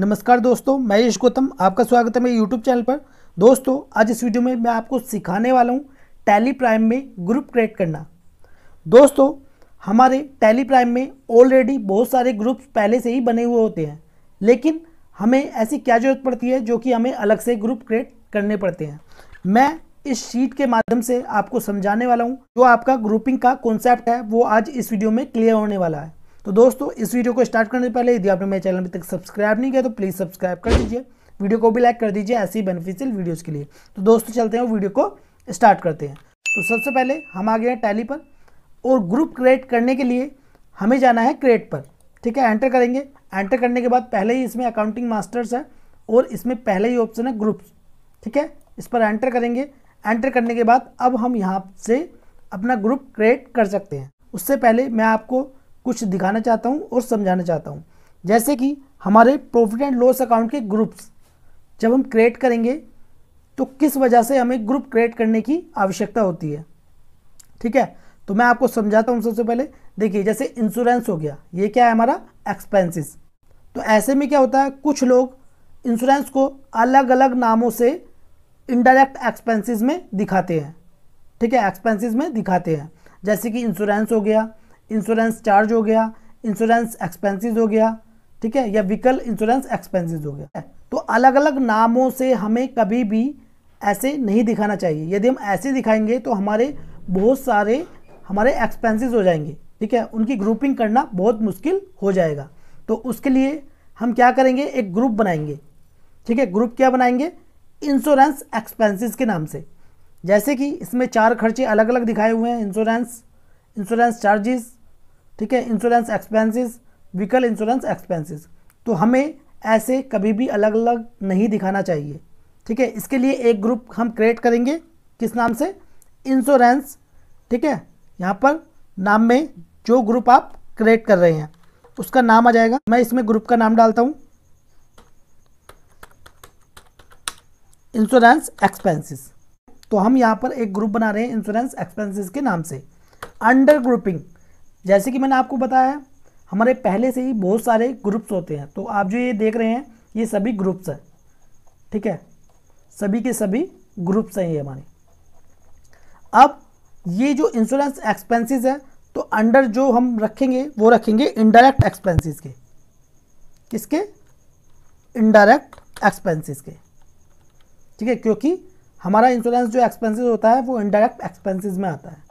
नमस्कार दोस्तों मैं यश गौतम आपका स्वागत है मेरे यूट्यूब चैनल पर दोस्तों आज इस वीडियो में मैं आपको सिखाने वाला हूँ टैली प्राइम में ग्रुप क्रिएट करना दोस्तों हमारे टैली प्राइम में ऑलरेडी बहुत सारे ग्रुप्स पहले से ही बने हुए होते हैं लेकिन हमें ऐसी क्या ज़रूरत पड़ती है जो कि हमें अलग से ग्रुप क्रिएट करने पड़ते हैं मैं इस शीट के माध्यम से आपको समझाने वाला हूँ जो आपका ग्रुपिंग का कॉन्सेप्ट है वो आज इस वीडियो में क्लियर होने वाला है तो दोस्तों इस वीडियो को स्टार्ट करने से पहले यदि आपने मेरे चैनल अभी तक सब्सक्राइब नहीं किया तो प्लीज़ सब्सक्राइब कर दीजिए वीडियो को भी लाइक कर दीजिए ऐसी बेनिफिशियल वीडियोज़ के लिए तो दोस्तों चलते हैं वीडियो को स्टार्ट करते हैं तो सबसे पहले हम आ गए हैं टैली पर और ग्रुप क्रिएट करने के लिए हमें जाना है क्रिएट पर ठीक है एंटर करेंगे एंटर करने के बाद पहले ही इसमें अकाउंटिंग मास्टर्स है और इसमें पहले ही ऑप्शन है ग्रुप ठीक है इस पर एंटर करेंगे एंटर करने के बाद अब हम यहाँ से अपना ग्रुप क्रिएट कर सकते हैं उससे पहले मैं आपको कुछ दिखाना चाहता हूँ और समझाना चाहता हूँ जैसे कि हमारे प्रॉफिट एंड लॉस अकाउंट के ग्रुप्स जब हम क्रिएट करेंगे तो किस वजह से हमें ग्रुप क्रिएट करने की आवश्यकता होती है ठीक है तो मैं आपको समझाता हूँ सबसे पहले देखिए जैसे इंश्योरेंस हो गया ये क्या है हमारा एक्सपेंसेस तो ऐसे में क्या होता है कुछ लोग इंश्योरेंस को अलग अलग नामों से इनडायरेक्ट एक्सपेंसेस में दिखाते हैं ठीक है एक्सपेंसेस में दिखाते हैं जैसे कि इंश्योरेंस हो गया इंश्योरेंस चार्ज हो गया इंश्योरेंस एक्सपेंसेस हो गया ठीक है या व्हीकल इंश्योरेंस एक्सपेंसेस हो गया तो अलग अलग नामों से हमें कभी भी ऐसे नहीं दिखाना चाहिए यदि हम ऐसे दिखाएंगे तो हमारे बहुत सारे हमारे एक्सपेंसेस हो जाएंगे ठीक है उनकी ग्रुपिंग करना बहुत मुश्किल हो जाएगा तो उसके लिए हम क्या करेंगे एक ग्रुप बनाएंगे ठीक है ग्रुप क्या बनाएंगे इंश्योरेंस एक्सपेंसिस के नाम से जैसे कि इसमें चार खर्चे अलग अलग दिखाए हुए हैं इंश्योरेंस इंश्योरेंस चार्जेस ठीक है insurance expenses vehicle insurance expenses तो हमें ऐसे कभी भी अलग अलग नहीं दिखाना चाहिए ठीक है इसके लिए एक ग्रुप हम क्रिएट करेंगे किस नाम से इंश्योरेंस ठीक है यहाँ पर नाम में जो ग्रुप आप क्रिएट कर रहे हैं उसका नाम आ जाएगा मैं इसमें ग्रुप का नाम डालता हूँ इंश्योरेंस एक्सपेंसेस तो हम यहाँ पर एक ग्रुप बना रहे हैं इंश्योरेंस एक्सपेंसेस के नाम से अंडर ग्रुपिंग जैसे कि मैंने आपको बताया हमारे पहले से ही बहुत सारे ग्रुप्स होते हैं तो आप जो ये देख रहे हैं ये सभी ग्रुप्स हैं ठीक है सभी के सभी ग्रुप्स हैं ये हमारे अब ये जो इंश्योरेंस एक्सपेंसेस है तो अंडर जो हम रखेंगे वो रखेंगे इनडायरेक्ट एक्सपेंसेस के किसके इनडायरेक्ट एक्सपेंसेस के ठीक है क्योंकि हमारा इंश्योरेंस जो एक्सपेंसेस होता है वो इनडायरेक्ट एक्सपेंसेस में आता है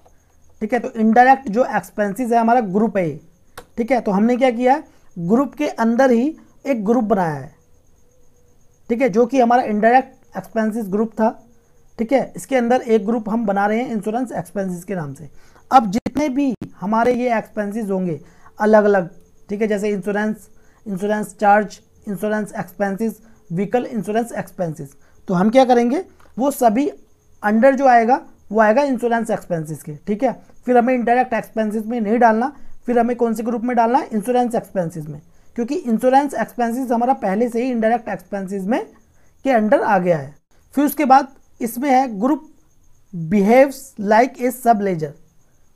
ठीक है तो इनडायरेक्ट जो एक्सपेंसिस है हमारा ग्रुप है ठीक है तो हमने क्या किया ग्रुप के अंदर ही एक ग्रुप बनाया है ठीक है जो कि हमारा इनडायरेक्ट एक्सपेंसिस ग्रुप था ठीक है इसके अंदर एक ग्रुप हम बना रहे हैं इंश्योरेंस एक्सपेंसिस के नाम से अब जितने भी हमारे ये एक्सपेंसिस होंगे अलग अलग ठीक है जैसे insurance insurance charge insurance expenses vehicle insurance expenses तो हम क्या करेंगे वो सभी अंडर जो आएगा वो आएगा इंश्योरेंस एक्सपेंसिस के ठीक है फिर हमें इंडायरेक्ट एक्सपेंसिस में नहीं डालना फिर हमें कौन से ग्रुप में डालना है इंश्योरेंस एक्सपेंसिस में क्योंकि इंश्योरेंस एक्सपेंसिस हमारा पहले से ही इंडायरेक्ट एक्सपेंसिस में के अंडर आ गया है फिर उसके बाद इसमें है ग्रुप बिहेव्स लाइक ए सब लेजर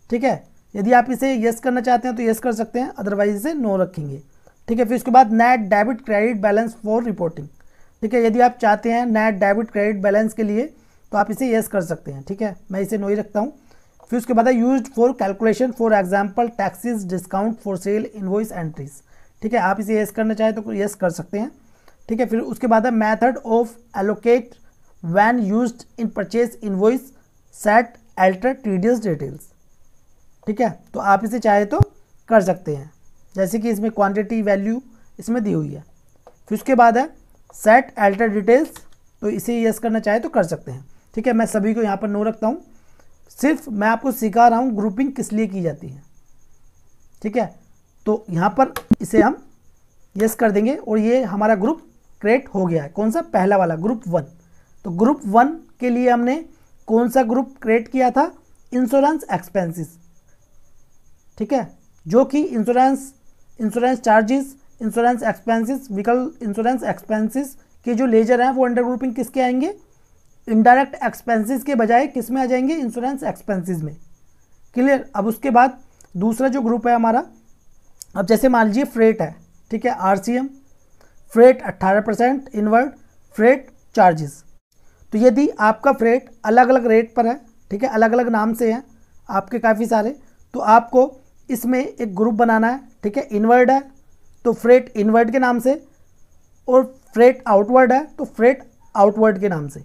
ठीक है यदि आप इसे यस करना चाहते हैं तो यस कर सकते हैं अदरवाइज इसे नो रखेंगे ठीक है फिर उसके बाद net debit credit balance for reporting ठीक है यदि आप चाहते हैं नेट डेबिट क्रेडिट बैलेंस के लिए तो आप इसे येस कर सकते हैं ठीक है मैं इसे नो ही रखता हूँ फिर उसके बाद है use for calculation for example taxes discount for sale invoice entries ठीक है आप इसे यस करना चाहें तो यस कर सकते हैं ठीक है फिर उसके बाद है method of allocate when use in purchase invoice set alter TDS details ठीक है तो आप इसे चाहे तो कर सकते हैं जैसे कि इसमें क्वांटिटी वैल्यू इसमें दी हुई है फिर उसके बाद है सेट एल्टर डिटेल्स तो इसे यस करना चाहे तो कर सकते हैं ठीक है मैं सभी को यहाँ पर नो रखता हूँ सिर्फ मैं आपको सिखा रहा हूँ ग्रुपिंग किस लिए की जाती है ठीक है तो यहाँ पर इसे हम यस कर देंगे और ये हमारा ग्रुप क्रिएट हो गया है कौन सा पहला वाला ग्रुप वन तो ग्रुप वन के लिए हमने कौन सा ग्रुप क्रिएट किया था इंश्योरेंस एक्सपेंसेस ठीक है जो कि insurance insurance charges insurance expenses vehicle insurance expenses के जो लेजर हैं वो अंडर ग्रुपिंग किसके आएंगे इनडायरेक्ट एक्सपेंसेस के बजाय किस में आ जाएंगे इंश्योरेंस एक्सपेंसेस में क्लियर अब उसके बाद दूसरा जो ग्रुप है हमारा अब जैसे मान लीजिए फ्रेट है ठीक है RCM freight 18 percent inward freight charges तो यदि आपका फ्रेट अलग अलग रेट पर है ठीक है अलग अलग नाम से हैं आपके काफ़ी सारे तो आपको इसमें एक ग्रुप बनाना है ठीक है इनवर्ड है तो फ्रेट इनवर्ड के नाम से और फ्रेट आउटवर्ड है तो फ्रेट आउटवर्ड के नाम से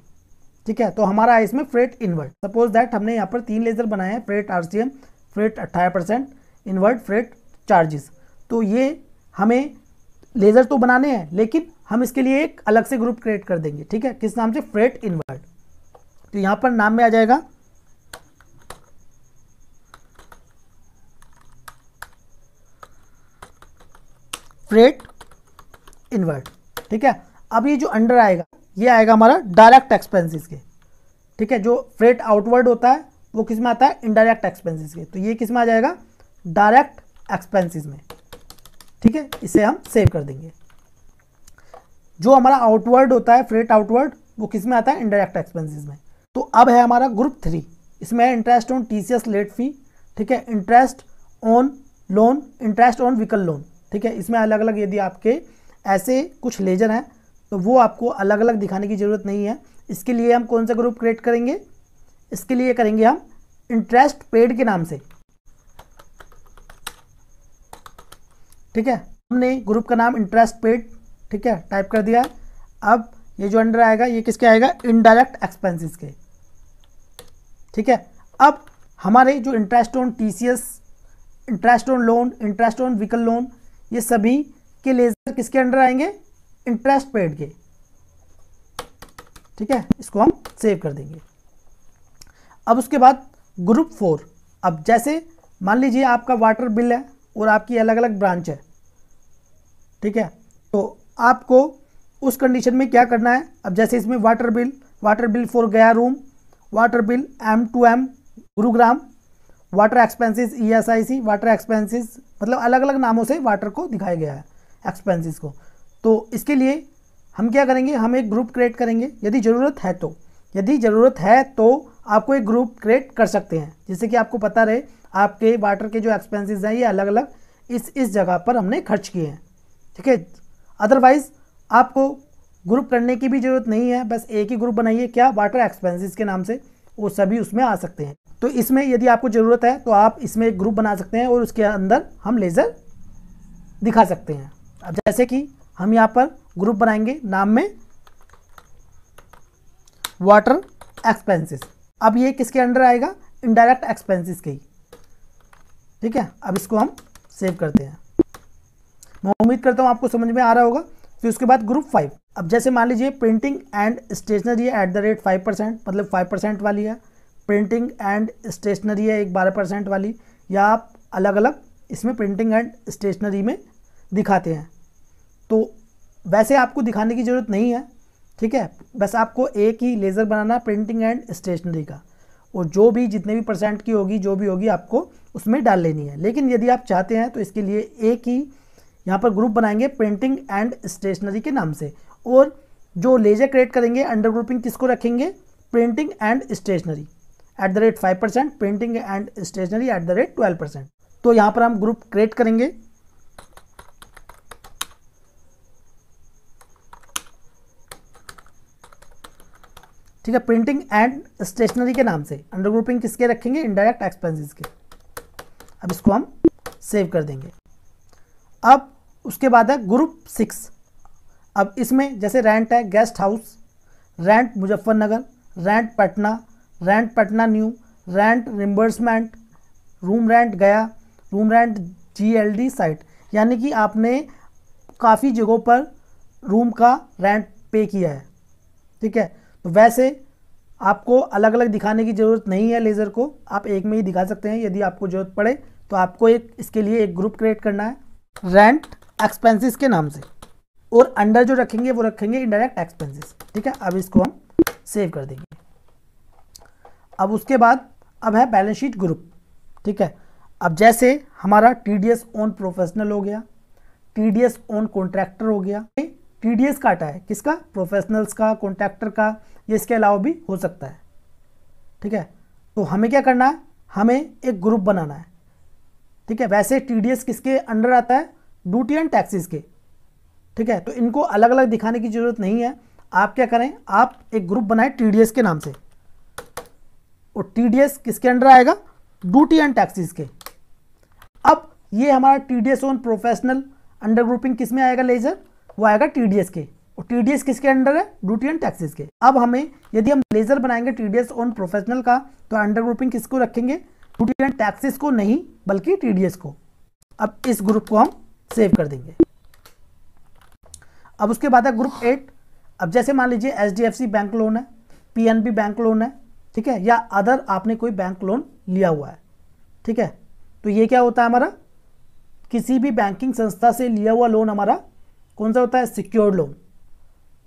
ठीक है तो हमारा है इसमें फ्रेट इन्वर्ट सपोज दैट हमने यहाँ पर तीन लेज़र बनाए हैं freight R C M freight अट्ठारह परसेंट इन्वर्ट फ्रेट चार्जेस तो ये हमें लेज़र तो बनाने हैं लेकिन हम इसके लिए एक अलग से ग्रुप क्रिएट कर देंगे ठीक है किस नाम से फ्रेट इन्वर्ट तो यहाँ पर नाम में आ जाएगा फ्रेट इन्वर्ट ठीक है अब ये जो अंडर आएगा ये आएगा हमारा डायरेक्ट एक्सपेंसिस के ठीक है जो फ्रेट आउटवर्ड होता है वो किस में आता है इनडायरेक्ट एक्सपेंसिस के तो ये किस में आ जाएगा डायरेक्ट एक्सपेंसिस में ठीक है इसे हम सेव कर देंगे जो हमारा आउटवर्ड होता है फ्रेट आउटवर्ड वो किस में आता है इनडायरेक्ट एक्सपेंसिस में तो अब है हमारा ग्रुप थ्री इसमें है interest on T late fee ठीक है interest on loan interest on vehicle loan ठीक है इसमें अलग अलग यदि आपके ऐसे कुछ लेजर हैं तो वो आपको अलग अलग दिखाने की ज़रूरत नहीं है इसके लिए हम कौन सा ग्रुप क्रिएट करेंगे इसके लिए करेंगे हम इंटरेस्ट पेड के नाम से ठीक है हमने ग्रुप का नाम इंटरेस्ट पेड ठीक है टाइप कर दिया अब ये जो अंडर आएगा ये किसके आएगा इनडायरेक्ट एक्सपेंसेस के ठीक है अब हमारे जो interest on TCS interest on loan interest on vehicle loan ये सभी के लेजर किसके अंडर आएंगे इंटरेस्ट पेड के ठीक है इसको हम सेव कर देंगे अब उसके बाद ग्रुप फोर अब जैसे मान लीजिए आपका वाटर बिल है और आपकी अलग अलग ब्रांच है ठीक है तो आपको उस कंडीशन में क्या करना है अब जैसे इसमें water bill water bill for Gaya room water bill M to M Gurugram water expenses E S I C water expenses मतलब अलग अलग नामों से वाटर को दिखाया गया है एक्सपेंसेस को तो इसके लिए हम क्या करेंगे हम एक ग्रुप क्रिएट करेंगे यदि ज़रूरत है तो यदि ज़रूरत है तो आपको एक ग्रुप क्रिएट कर सकते हैं जिससे कि आपको पता रहे आपके वाटर के जो एक्सपेंसेस हैं ये अलग अलग इस इस जगह पर हमने खर्च किए हैं ठीक है अदरवाइज़ आपको ग्रुप करने की भी ज़रूरत नहीं है बस एक ही ग्रुप बनाइए क्या वाटर एक्सपेंसिस के नाम से वो सभी उसमें आ सकते हैं तो इसमें यदि आपको ज़रूरत है तो आप इसमें एक ग्रुप बना सकते हैं और उसके अंदर हम लेज़र दिखा सकते हैं अब जैसे कि हम यहाँ पर ग्रुप बनाएंगे नाम में वाटर एक्सपेंसेस अब ये किसके अंडर आएगा इनडायरेक्ट एक्सपेंसेस के ही ठीक है अब इसको हम सेव करते हैं मैं उम्मीद करता हूँ आपको समझ में आ रहा होगा फिर उसके बाद ग्रुप फाइव अब जैसे मान लीजिए printing and stationery at the rate five percent मतलब फाइव परसेंट वाली है प्रिंटिंग एंड स्टेशनरी है एक बारह परसेंट वाली या आप अलग अलग इसमें प्रिंटिंग एंड स्टेशनरी में दिखाते हैं तो वैसे आपको दिखाने की ज़रूरत नहीं है ठीक है बस आपको एक ही लेज़र बनाना प्रिंटिंग एंड स्टेशनरी का और जो भी जितने भी परसेंट की होगी जो भी होगी आपको उसमें डाल लेनी है लेकिन यदि आप चाहते हैं तो इसके लिए एक ही यहाँ पर ग्रुप बनाएंगे प्रिंटिंग एंड स्टेशनरी के नाम से और जो लेजर क्रिएट करेंगे अंडर ग्रुपिंग किसको रखेंगे printing and stationery at the rate five percent printing and stationery at the rate twelve percent तो यहाँ पर हम ग्रुप क्रिएट करेंगे ठीक है प्रिंटिंग एंड स्टेशनरी के नाम से अंडर ग्रुपिंग किसके रखेंगे इनडायरेक्ट एक्सपेंसिस के अब इसको हम सेव कर देंगे अब उसके बाद है ग्रुप सिक्स अब इसमें जैसे रेंट है guest house rent Muzaffarnagar rent Patna rent Patna new rent reimbursement room rent Gaya room rent GLD site यानी कि आपने काफ़ी जगहों पर रूम का रेंट पे किया है ठीक है तो वैसे आपको अलग अलग दिखाने की ज़रूरत नहीं है लेज़र को आप एक में ही दिखा सकते हैं यदि आपको ज़रूरत पड़े तो आपको एक इसके लिए एक ग्रुप क्रिएट करना है रेंट एक्सपेंसेस के नाम से और अंडर जो रखेंगे वो रखेंगे इनडायरेक्ट एक्सपेंसेस ठीक है अब इसको हम सेव कर देंगे अब उसके बाद अब है बैलेंस शीट ग्रुप ठीक है अब जैसे हमारा T D S on professional हो गया T D S on contractor हो गया टी डी एस काटा है किसका प्रोफेशनल्स का कॉन्ट्रैक्टर का या इसके अलावा भी हो सकता है ठीक है तो हमें क्या करना है हमें एक ग्रुप बनाना है ठीक है वैसे टी किसके अंडर आता है ड्यूटी एंड टैक्सीज के ठीक है तो इनको अलग अलग दिखाने की ज़रूरत नहीं है आप क्या करें आप एक ग्रुप बनाएं टी के नाम से और टी किसके अंडर आएगा ड्यूटी एंड टैक्सीज के अब ये हमारा T D S on professional under grouping किस में आएगा लेजर वो आएगा टी डी एस के और टीडीएस किसके अंडर है ड्यूटी एंड टैक्सेस के अब हमें यदि हम लेजर बनाएंगे टीडीएस ऑन प्रोफेशनल का तो अंडर ग्रुपिंग किसको रखेंगे ड्यूटी एंड टैक्सेस को नहीं बल्कि टीडीएस को अब इस ग्रुप को हम सेव कर देंगे अब उसके बाद है ग्रुप एट अब जैसे मान लीजिए एच बैंक लोन है बी बैंक लोन है ठीक है या अदर आपने कोई बैंक लोन लिया हुआ है ठीक है तो ये क्या होता है हमारा किसी भी बैंकिंग संस्था से लिया हुआ लोन हमारा कौन सा होता है सिक्योर्ड लोन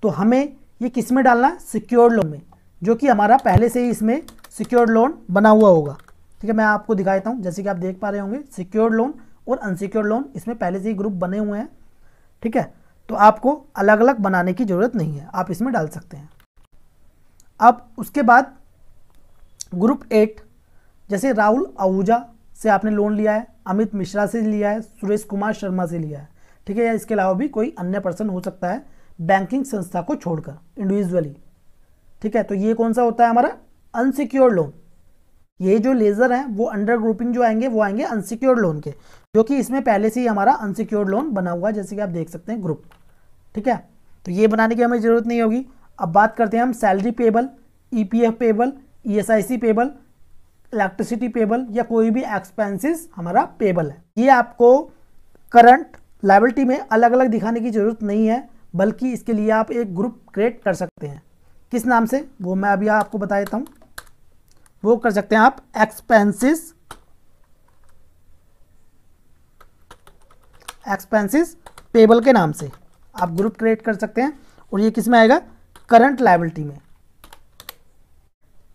तो हमें ये किस में डालना सिक्योर्ड लोन में जो कि हमारा पहले से ही इसमें सिक्योर्ड लोन बना हुआ होगा ठीक है मैं आपको दिखा देता हूँ जैसे कि आप देख पा रहे होंगे सिक्योर्ड लोन और अनसिक्योर्ड लोन इसमें पहले से ही ग्रुप बने हुए हैं ठीक है तो आपको अलग अलग बनाने की ज़रूरत नहीं है आप इसमें डाल सकते हैं अब उसके बाद ग्रुप एट जैसे राहुल आहूजा से आपने लोन लिया है अमित मिश्रा से लिया है सुरेश कुमार शर्मा से लिया है ठीक है या इसके अलावा भी कोई अन्य पर्सन हो सकता है बैंकिंग संस्था को छोड़कर इंडिविजुअली ठीक है तो ये कौन सा होता है हमारा अनसिक्योर्ड लोन ये जो लेज़र है वो अंडर ग्रुपिंग जो आएंगे वो आएंगे अनसिक्योर्ड लोन के जो कि इसमें पहले से ही हमारा अनसिक्योर्ड लोन बना हुआ है जैसे कि आप देख सकते हैं ग्रुप ठीक है तो ये बनाने की हमें ज़रूरत नहीं होगी अब बात करते हैं हम salary payable E P F payable E S I C payable electricity payable या कोई भी एक्सपेंसिस हमारा पेबल है ये आपको करंट लाइबिलिटी में अलग अलग दिखाने की ज़रूरत नहीं है बल्कि इसके लिए आप एक ग्रुप क्रिएट कर सकते हैं किस नाम से वो मैं अभी आपको बता देता हूँ वो कर सकते हैं आप एक्सपेंसिस एक्सपेंसिस पेबल के नाम से आप ग्रुप क्रिएट कर सकते हैं और ये किस में आएगा करंट लाइबिलिटी में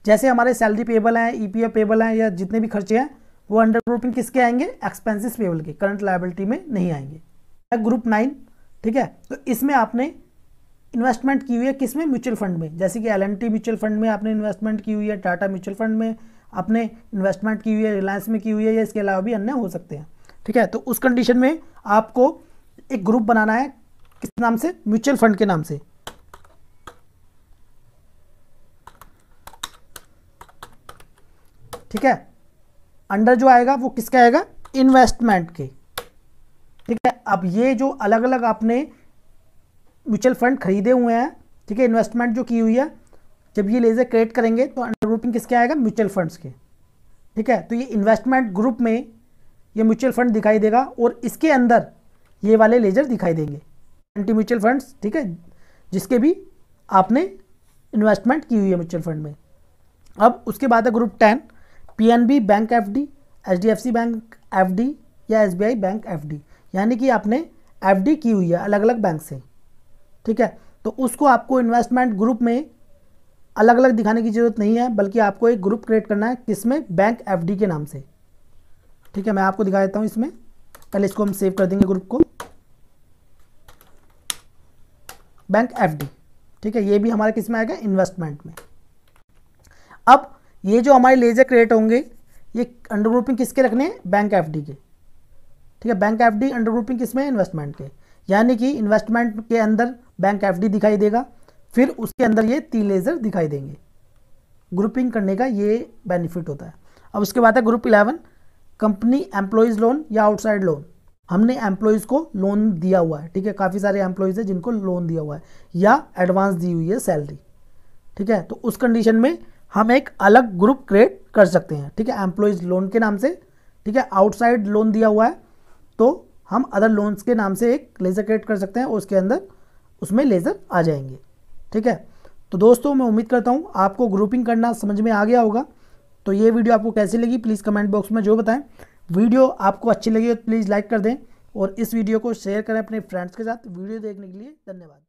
जैसे हमारे सैलरी पेबल हैं ईपीएफ e पेबल हैं या जितने भी खर्चे हैं वो अंडर ग्रुपिंग किसके आएंगे एक्सपेंसिस पेबल के करंट लाइबिलिटी में नहीं आएंगे ग्रुप नाइन ठीक है तो इसमें आपने इन्वेस्टमेंट की हुई है किसमें म्यूचुअल फंड में जैसे कि एल म्यूचुअल फंड में आपने इन्वेस्टमेंट की हुई है टाटा म्यूचुअल फंड में आपने इन्वेस्टमेंट की हुई है रिलायंस में की हुई है या इसके अलावा भी अन्य हो सकते हैं ठीक है तो उस कंडीशन में आपको एक ग्रुप बनाना है किस नाम से म्यूचुअल फंड के नाम से ठीक है अंडर जो आएगा वो किसका आएगा इन्वेस्टमेंट के ठीक है अब ये जो अलग अलग आपने म्यूचुअल फंड खरीदे हुए हैं ठीक है इन्वेस्टमेंट जो की हुई है जब ये लेजर क्रिएट करेंगे तो अंडर ग्रुपिंग किसके आएगा म्यूचुअल फंड्स के ठीक है तो ये इन्वेस्टमेंट ग्रुप में ये म्यूचुअल फंड दिखाई देगा और इसके अंदर ये वाले लेजर दिखाई देंगे एंटी म्यूचुअल फंड्स ठीक है जिसके भी आपने इन्वेस्टमेंट की हुई है म्यूचुअल फंड में अब उसके बाद है group ten P bank F D bank F या एस बैंक एफ यानी कि आपने एफ की हुई है अलग अलग बैंक से ठीक है तो उसको आपको इन्वेस्टमेंट ग्रुप में अलग अलग दिखाने की ज़रूरत नहीं है बल्कि आपको एक ग्रुप क्रिएट करना है किसमें बैंक एफ के नाम से ठीक है मैं आपको दिखा देता हूँ इसमें पहले इसको हम सेव कर देंगे ग्रुप को बैंक एफ ठीक है ये भी हमारे किस में आएगा इन्वेस्टमेंट में अब ये जो हमारे लेजर क्रिएट होंगे ये अंडर ग्रुपिंग किसके रखने हैं बैंक एफ के ठीक है bank F D under grouping किसमें इन्वेस्टमेंट के यानी कि इन्वेस्टमेंट के अंदर बैंक एफ डी दिखाई देगा फिर उसके अंदर ये तीन लेज़र दिखाई देंगे ग्रुपिंग करने का ये बेनिफिट होता है अब उसके बाद है group eleven company employees loan या आउटसाइड लोन हमने एम्प्लॉयज़ को लोन दिया हुआ है ठीक है काफ़ी सारे एम्प्लॉयज़ हैं जिनको लोन दिया हुआ है या एडवांस दी हुई है सैलरी ठीक है तो उस कंडीशन में हम एक अलग ग्रुप क्रिएट कर सकते हैं ठीक है एम्प्लॉयज़ लोन के नाम से ठीक है आउटसाइड लोन दिया हुआ है तो हम अदर लोन्स के नाम से एक लेज़र क्रिएट कर सकते हैं और उसके अंदर उसमें लेज़र आ जाएंगे ठीक है तो दोस्तों मैं उम्मीद करता हूँ आपको ग्रुपिंग करना समझ में आ गया होगा तो ये वीडियो आपको कैसी लगी प्लीज़ कमेंट बॉक्स में जो बताएं वीडियो आपको अच्छी लगी तो प्लीज़ लाइक कर दें और इस वीडियो को शेयर करें अपने फ्रेंड्स के साथ वीडियो देखने के लिए धन्यवाद